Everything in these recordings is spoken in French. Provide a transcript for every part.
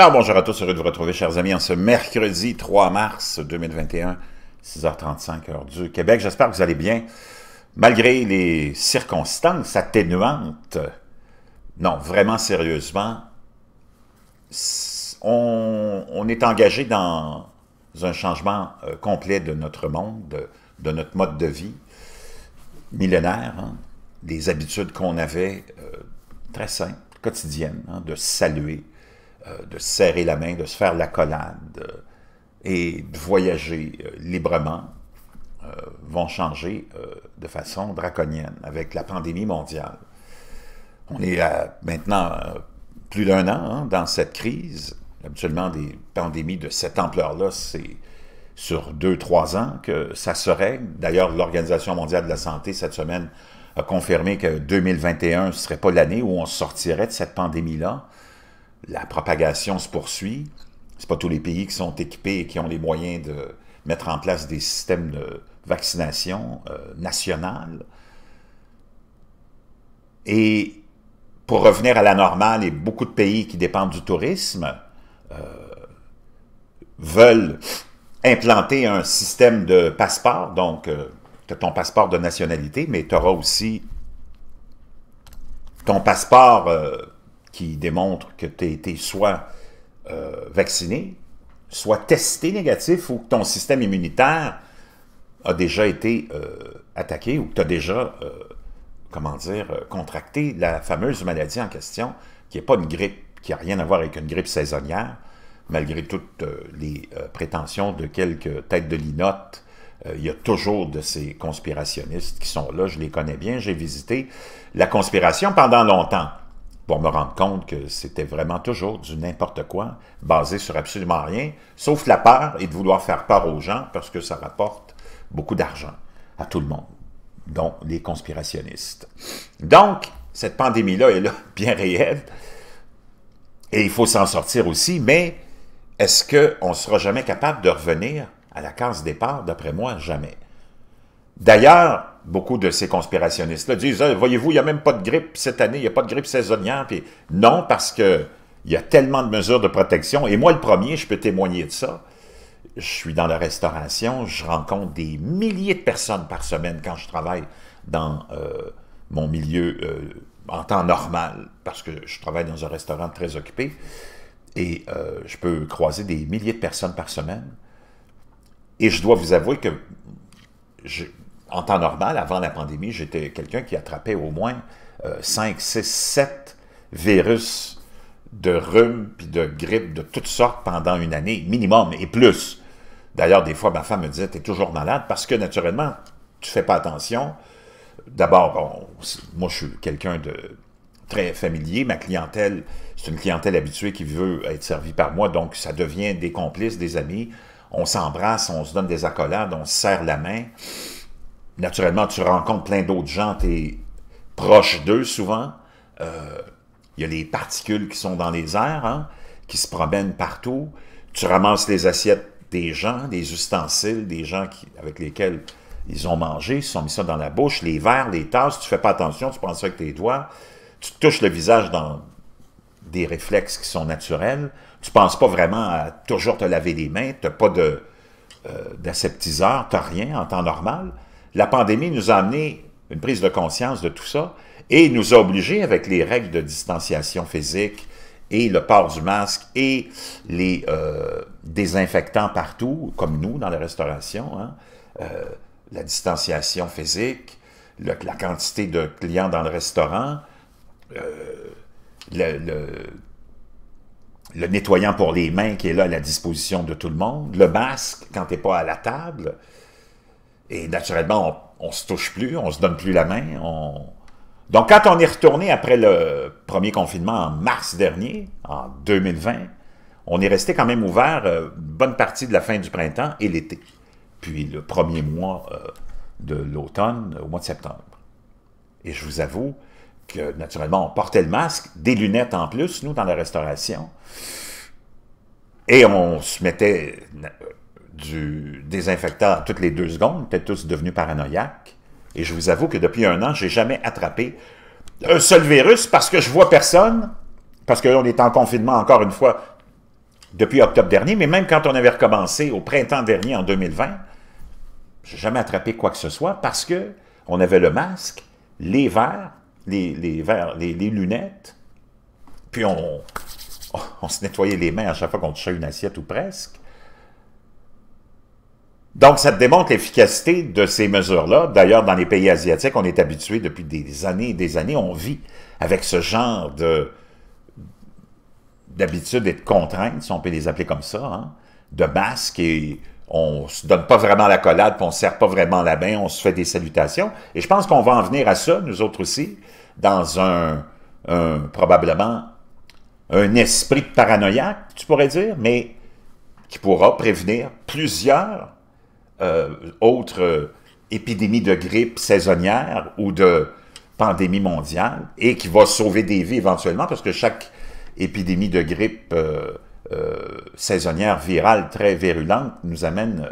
Alors, bonjour à tous, heureux de vous retrouver, chers amis, en ce mercredi 3 mars 2021, 6h35, heure du Québec. J'espère que vous allez bien, malgré les circonstances atténuantes. Non, vraiment sérieusement, on, est engagé dans un changement euh, complet de notre monde, de, notre mode de vie millénaire, hein, des habitudes qu'on avait euh, très simples, quotidiennes, hein, de saluer, euh, de serrer la main, de se faire la collade euh, et de voyager euh, librement vont changer de façon draconienne avec la pandémie mondiale. On est maintenant plus d'un an hein, dans cette crise. Habituellement, des pandémies de cette ampleur-là, c'est sur deux, trois ans que ça se règle. D'ailleurs, l'Organisation mondiale de la santé, cette semaine, a confirmé que 2021 ne serait pas l'année où on sortirait de cette pandémie-là la propagation se poursuit. C'est pas tous les pays qui sont équipés et qui ont les moyens de mettre en place des systèmes de vaccination euh, nationale. Et pour revenir à la normale, et beaucoup de pays qui dépendent du tourisme euh, veulent implanter un système de passeport, donc euh, tu as ton passeport de nationalité, mais tu auras aussi ton passeport qui démontre que tu as été soit euh, vacciné, soit testé négatif ou que ton système immunitaire a déjà été euh, attaqué ou que tu as déjà, euh, comment dire, contracté la fameuse maladie en question, qui n'est pas une grippe, qui n'a rien à voir avec une grippe saisonnière, malgré toutes les prétentions de quelques têtes de linotte il y a toujours de ces conspirationnistes qui sont là, je les connais bien, j'ai visité la conspiration pendant longtemps pour me rendre compte que c'était vraiment toujours du n'importe quoi, basé sur absolument rien, sauf la peur et de vouloir faire peur aux gens parce que ça rapporte beaucoup d'argent à tout le monde, dont les conspirationnistes. Donc, cette pandémie-là est là, bien réelle, et il faut s'en sortir aussi, mais est-ce qu'on on sera jamais capable de revenir à la case départ, d'après moi, jamais? D'ailleurs, beaucoup de ces conspirationnistes-là disent ah, Voyez-vous, il n'y a même pas de grippe cette année, il n'y a pas de grippe saisonnière. » Non, parce qu'il y a tellement de mesures de protection. Et moi, le premier, je peux témoigner de ça. Je suis dans la restauration, je rencontre des milliers de personnes par semaine quand je travaille dans euh, mon milieu euh, en temps normal, parce que je travaille dans un restaurant très occupé. Et euh, je peux croiser des milliers de personnes par semaine. Et je dois vous avouer que je, en temps normal, avant la pandémie, j'étais quelqu'un qui attrapait au moins 5, 6, 7 virus de rhume, puis de grippe de toutes sortes pendant une année minimum et plus. D'ailleurs, des fois, ma femme me disait, t'es toujours malade parce que naturellement, tu fais pas attention. D'abord, moi, je suis quelqu'un de très familier. Ma clientèle, c'est une clientèle habituée qui veut être servie par moi, donc ça devient des complices, des amis. On s'embrasse, on se donne des accolades, on se serre la main naturellement, tu rencontres plein d'autres gens, tu es proche d'eux souvent. Il euh, y a les particules qui sont dans les airs, hein, qui se promènent partout. Tu ramasses les assiettes des gens, des ustensiles, des gens avec lesquels ils ont mangé, ils se sont mis ça dans la bouche, les verres, les tasses, tu fais pas attention, tu penses ça avec tes doigts, tu touches le visage dans des réflexes qui sont naturels, tu penses pas vraiment à toujours te laver les mains, tu n'as pas de euh, d'aseptiseur, rien en temps normal la pandémie nous a amené une prise de conscience de tout ça et nous a obligés avec les règles de distanciation physique et le port du masque et les euh, désinfectants partout, comme nous dans la restauration, hein, euh, la distanciation physique, la quantité de clients dans le restaurant, euh, le, le, le, nettoyant pour les mains qui est là à la disposition de tout le monde, le masque quand tu n'es pas à la table, et naturellement, on, ne se touche plus, on se donne plus la main. Donc, quand on est retourné après le premier confinement en mars dernier, en 2020, on est resté quand même ouvert euh, bonne partie de la fin du printemps et l'été. Puis le premier mois euh, de l'automne, au mois de septembre. Et je vous avoue que, naturellement, on portait le masque, des lunettes en plus, nous, dans la restauration. Et on se mettait euh, du désinfectant toutes les deux secondes, peut-être tous devenus paranoïaques. Et je vous avoue que depuis un an, j'ai jamais attrapé un seul virus parce que je vois personne, parce qu'on est en confinement encore une fois depuis octobre dernier, mais même quand on avait recommencé au printemps dernier en 2020, n'ai jamais attrapé quoi que ce soit parce que on avait le masque, les verres, les, verres, les, lunettes, puis on, on se nettoyait les mains à chaque fois qu'on touchait une assiette ou presque. Donc, ça démontre l'efficacité de ces mesures-là. D'ailleurs, dans les pays asiatiques, on est habitué depuis des années et des années, on vit avec ce genre de d'habitude et de contraintes, si on peut les appeler comme ça, hein, de masques et on se donne pas vraiment la collade, puis on serre pas vraiment la main, on se fait des salutations. Et je pense qu'on va en venir à ça, nous autres aussi, dans un, un probablement un esprit paranoïaque, tu pourrais dire, mais qui pourra prévenir plusieurs euh, autre euh, épidémie de grippe saisonnière ou de pandémie mondiale et qui va sauver des vies éventuellement parce que chaque épidémie de grippe euh, saisonnière virale très virulente nous amène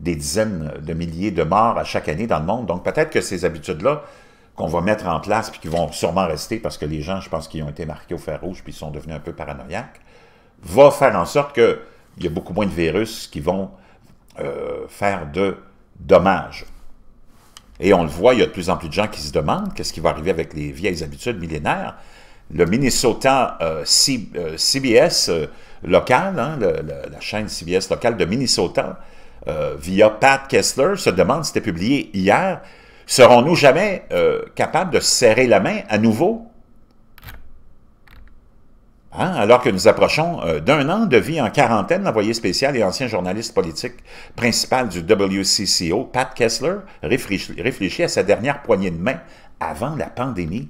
des dizaines de milliers de morts à chaque année dans le monde. Donc peut-être que ces habitudes-là qu'on va mettre en place puis qui vont sûrement rester parce que les gens, je pense qu'ils ont été marqués au fer rouge puis ils sont devenus un peu paranoïaques, va faire en sorte qu'il y a beaucoup moins de virus qui vont euh, faire de dommages. Et on le voit, il y a de plus en plus de gens qui se demandent qu'est-ce qui va arriver avec les vieilles habitudes millénaires. Le Minnesota euh, CBS euh, local, hein, la chaîne CBS locale de Minnesota, via Pat Kessler, se demande, c'était publié hier, serons-nous jamais capables de serrer la main à nouveau Hein, alors que nous approchons euh, d'un an de vie en quarantaine, l'envoyé spécial et ancien journaliste politique principal du WCCO, Pat Kessler, réfléchit, à sa dernière poignée de main avant la pandémie.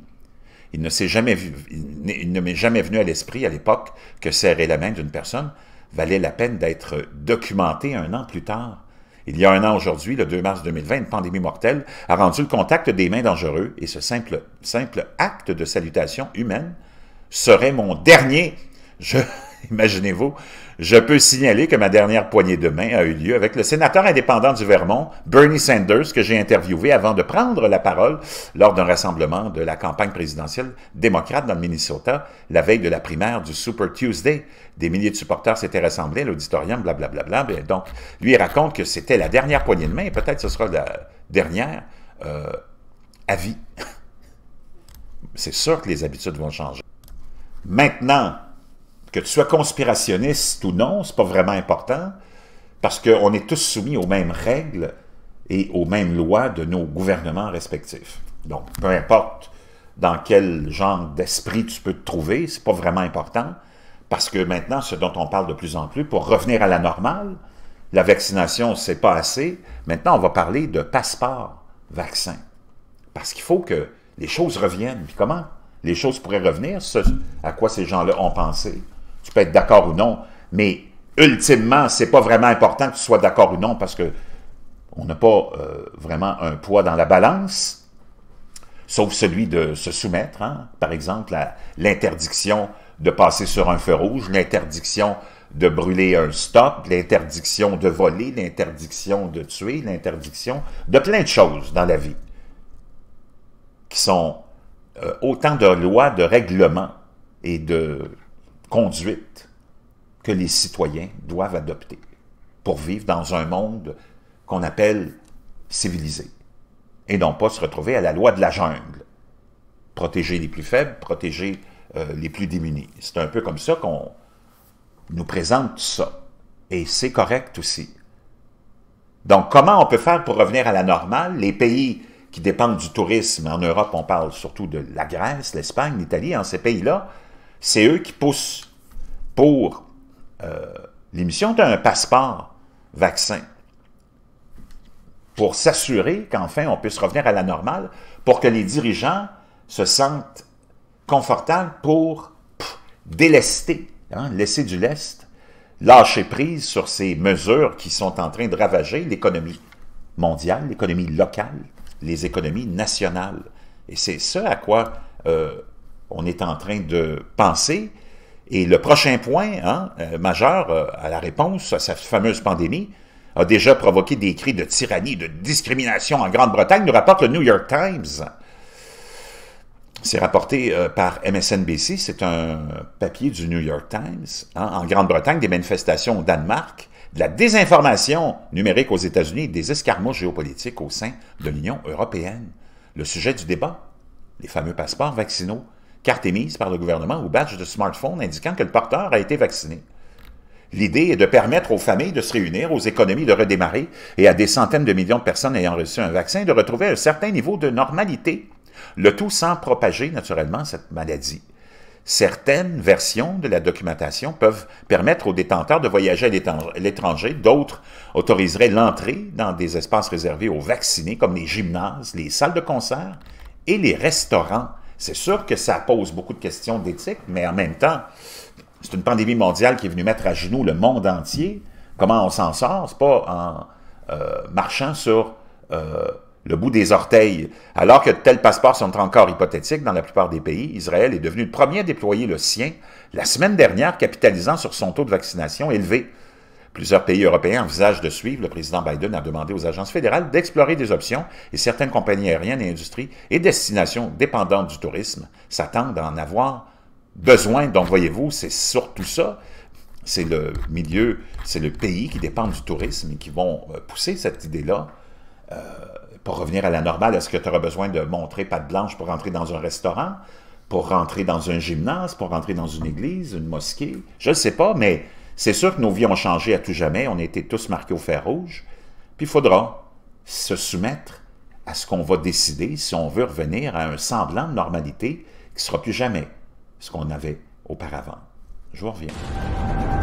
Il ne, s'est jamais ne m'est jamais venu à l'esprit à l'époque que serrer la main d'une personne valait la peine d'être documenté un an plus tard. Il y a un an aujourd'hui, le 2 mars 2020, une pandémie mortelle a rendu le contact des mains dangereux et ce simple, simple acte de salutation humaine serait mon dernier. Je, imaginez-vous, je peux signaler que ma dernière poignée de main a eu lieu avec le sénateur indépendant du Vermont, Bernie Sanders, que j'ai interviewé avant de prendre la parole lors d'un rassemblement de la campagne présidentielle démocrate dans le Minnesota, la veille de la primaire du Super Tuesday. Des milliers de supporters s'étaient rassemblés à l'auditorium, blablabla. Bla, bla, bla. Donc, lui, raconte que c'était la dernière poignée de main, peut-être ce sera la dernière euh, à vie. C'est sûr que les habitudes vont changer. Maintenant, que tu sois conspirationniste ou non, c'est pas vraiment important, parce qu'on est tous soumis aux mêmes règles et aux mêmes lois de nos gouvernements respectifs. Donc, peu importe dans quel genre d'esprit tu peux te trouver, c'est pas vraiment important, parce que maintenant, ce dont on parle de plus en plus, pour revenir à la normale, la vaccination, c'est pas assez. Maintenant, on va parler de passeport vaccin. Parce qu'il faut que les choses reviennent. Puis comment les choses pourraient revenir, ce à quoi ces gens-là ont pensé. Tu peux être d'accord ou non, mais ultimement, c'est pas vraiment important que tu sois d'accord ou non parce que on n'a pas euh, vraiment un poids dans la balance, sauf celui de se soumettre, hein. par exemple, l'interdiction de passer sur un feu rouge, l'interdiction de brûler un stop, l'interdiction de voler, l'interdiction de tuer, l'interdiction de plein de choses dans la vie qui sont euh, autant de lois, de règlements et de conduites que les citoyens doivent adopter pour vivre dans un monde qu'on appelle civilisé et non pas se retrouver à la loi de la jungle. Protéger les plus faibles, protéger euh, les plus démunis. C'est un peu comme ça qu'on nous présente ça. Et c'est correct aussi. Donc, comment on peut faire pour revenir à la normale? Les pays dépendent du tourisme. En Europe, on parle surtout de la Grèce, l'Espagne, l'Italie. En ces pays-là, c'est eux qui poussent pour euh, l'émission d'un passeport vaccin pour s'assurer qu'enfin on puisse revenir à la normale, pour que les dirigeants se sentent confortables pour délester, hein, laisser du lest, lâcher prise sur ces mesures qui sont en train de ravager l'économie mondiale, l'économie locale, les économies nationales. Et c'est ce à quoi euh, on est en train de penser. Et le prochain point hein, euh, majeur euh, à la réponse à cette fameuse pandémie a déjà provoqué des cris de tyrannie, de discrimination en Grande-Bretagne, nous rapporte le New York Times. C'est rapporté par MSNBC, c'est un papier du New York Times. Hein. en Grande-Bretagne, des manifestations au Danemark, de la désinformation numérique aux États-Unis et des escarmouches géopolitiques au sein de l'Union européenne. Le sujet du débat, les fameux passeports vaccinaux, cartes émises par le gouvernement ou badges de smartphone indiquant que le porteur a été vacciné. L'idée est de permettre aux familles de se réunir, aux économies de redémarrer et à des centaines de millions de personnes ayant reçu un vaccin de retrouver un certain niveau de normalité. Le tout sans propager naturellement cette maladie. Certaines versions de la documentation peuvent permettre aux détenteurs de voyager à l'étranger, d'autres autoriseraient l'entrée dans des espaces réservés aux vaccinés, comme les gymnases, les salles de concert et les restaurants. C'est sûr que ça pose beaucoup de questions d'éthique, mais en même temps, c'est une pandémie mondiale qui est venue mettre à genoux le monde entier. Comment on s'en sort? C'est pas en euh, marchant sur euh, le bout des orteils. Alors que de tels passeports sont encore hypothétiques dans la plupart des pays, Israël est devenu le premier à déployer le sien la semaine dernière, capitalisant sur son taux de vaccination élevé. Plusieurs pays européens envisagent de suivre. Le président Biden a demandé aux agences fédérales d'explorer des options et certaines compagnies aériennes et industries et destinations dépendantes du tourisme s'attendent à en avoir besoin. Donc, voyez-vous, c'est surtout ça. C'est le milieu, c'est le pays qui dépend du tourisme et qui vont euh, pousser cette idée-là euh, pour revenir à la normale, est-ce que tu auras besoin de montrer patte blanche pour rentrer dans un restaurant, pour rentrer dans un gymnase, pour rentrer dans une église, une mosquée? Je ne sais pas, mais c'est sûr que nos vies ont changé à tout jamais. On a été tous marqués au fer rouge. Puis il faudra se soumettre à ce qu'on va décider si on veut revenir à un semblant de normalité qui ne sera plus jamais ce qu'on avait auparavant. Je vous reviens.